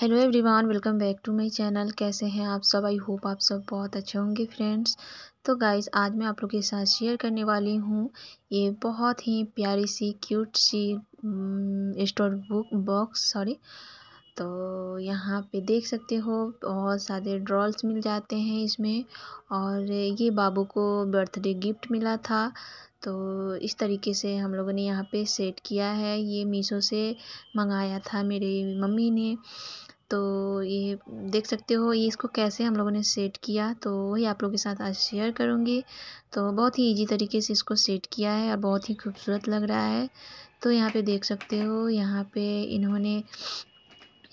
hello everyone welcome back to my channel कैसे हैं आप सब आई होप आप सब बहुत अच्छे होंगे फ्रेंड्स तो गाइस आज मैं आप लोग के साथ शेयर करने वाली हूँ ये बहुत ही प्यारी सी क्यूट सी स्टोर बुक बॉक्स सॉरी तो यहाँ पे देख सकते हो बहुत सारे ड्रॉल्स मिल जाते हैं इसमें और ये बाबू को बर्थडे गिफ्ट मिला था तो इस तरीके से हम लोगों ने यहाँ पे सेट किया है ये मीशो से मंगाया था मेरी मम्मी ने तो ये देख सकते हो ये इसको कैसे हम लोगों ने सेट किया तो वही आप लोगों के साथ आज शेयर करूँगी तो बहुत ही इजी तरीके से इसको सेट किया है और बहुत ही खूबसूरत लग रहा है तो यहाँ पे देख सकते हो यहाँ पे इन्होंने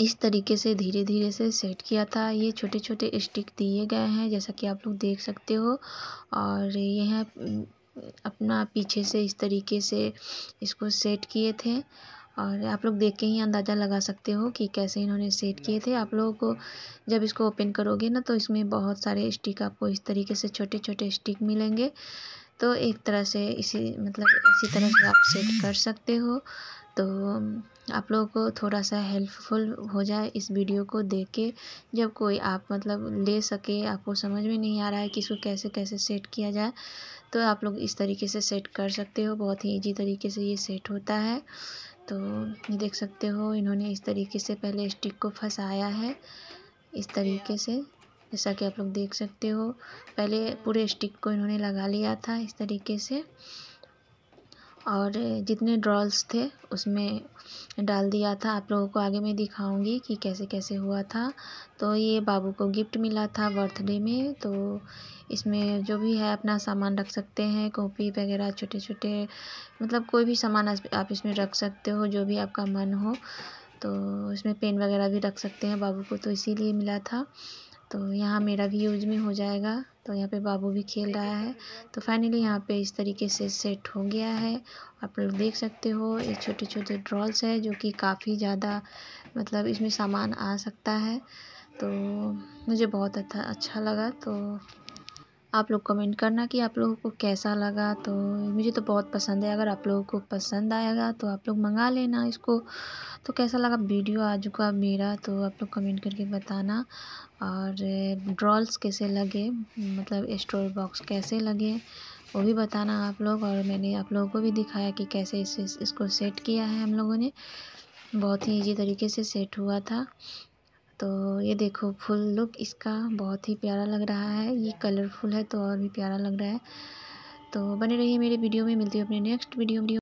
इस तरीके से धीरे धीरे से सेट किया था ये छोटे छोटे स्टिक दिए गए हैं जैसा कि आप लोग देख सकते हो और ये हैं अपना पीछे से इस तरीके से इसको सेट किए थे और आप लोग देख के ही अंदाज़ा लगा सकते हो कि कैसे इन्होंने सेट किए थे आप लोगों को जब इसको ओपन करोगे ना तो इसमें बहुत सारे स्टिक आपको इस तरीके से छोटे छोटे स्टिक मिलेंगे तो एक तरह से इसी मतलब इसी तरह से आप सेट कर सकते हो तो आप लोगों को थोड़ा सा हेल्पफुल हो जाए इस वीडियो को देख के जब कोई आप मतलब ले सके आपको समझ में नहीं आ रहा है कि इसको कैसे कैसे सेट किया जाए तो आप लोग इस तरीके से सेट कर सकते हो बहुत ही ईजी तरीके से ये सेट होता है तो ये देख सकते हो इन्होंने इस तरीके से पहले स्टिक को फंसाया है इस तरीके से जैसा कि आप लोग देख सकते हो पहले पूरे स्टिक को इन्होंने लगा लिया था इस तरीके से और जितने ड्रॉल्स थे उसमें डाल दिया था आप लोगों को आगे मैं दिखाऊंगी कि कैसे कैसे हुआ था तो ये बाबू को गिफ्ट मिला था बर्थडे में तो इसमें जो भी है अपना सामान रख सकते हैं कॉपी वगैरह छोटे छोटे मतलब कोई भी सामान आप इसमें रख सकते हो जो भी आपका मन हो तो इसमें पेन वगैरह भी रख सकते हैं बाबू को तो इसीलिए मिला था तो यहाँ मेरा भी यूज में हो जाएगा तो यहाँ पे बाबू भी खेल रहा है तो फाइनली यहाँ पे इस तरीके से सेट हो गया है आप लोग देख सकते हो ये छोटे छोटे ड्रॉल्स है जो कि काफ़ी ज़्यादा मतलब इसमें सामान आ सकता है तो मुझे बहुत अच्छा अच्छा लगा तो आप लोग कमेंट करना कि आप लोगों को कैसा लगा तो मुझे तो बहुत पसंद है अगर आप लोगों को पसंद आएगा तो आप लोग मंगा लेना इसको तो कैसा लगा वीडियो आ चुका मेरा तो आप लोग कमेंट करके बताना और ड्रॉल्स कैसे लगे मतलब स्टोर बॉक्स कैसे लगे वो भी बताना आप लोग और मैंने आप लोगों को भी दिखाया कि कैसे इस, इसको सेट किया है हम लोगों ने बहुत ही ईजी तरीके से सेट हुआ था तो ये देखो फुल लुक इसका बहुत ही प्यारा लग रहा है ये कलरफुल है तो और भी प्यारा लग रहा है तो बने रहिए मेरे वीडियो में मिलती हूँ अपने नेक्स्ट वीडियो में